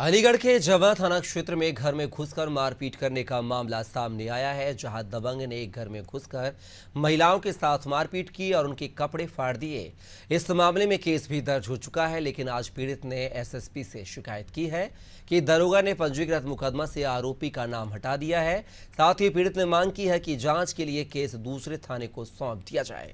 अलीगढ़ के जवा थाना क्षेत्र में घर में घुसकर मारपीट करने का मामला सामने आया है जहां दबंग ने एक घर में घुसकर महिलाओं के साथ मारपीट की और उनके कपड़े फाड़ दिए इस मामले में केस भी दर्ज हो चुका है लेकिन आज पीड़ित ने एसएसपी से शिकायत की है कि दरोगा ने पंजीकृत मुकदमा से आरोपी का नाम हटा दिया है साथ ही पीड़ित ने मांग की है कि जाँच के लिए केस दूसरे थाने को सौंप दिया जाए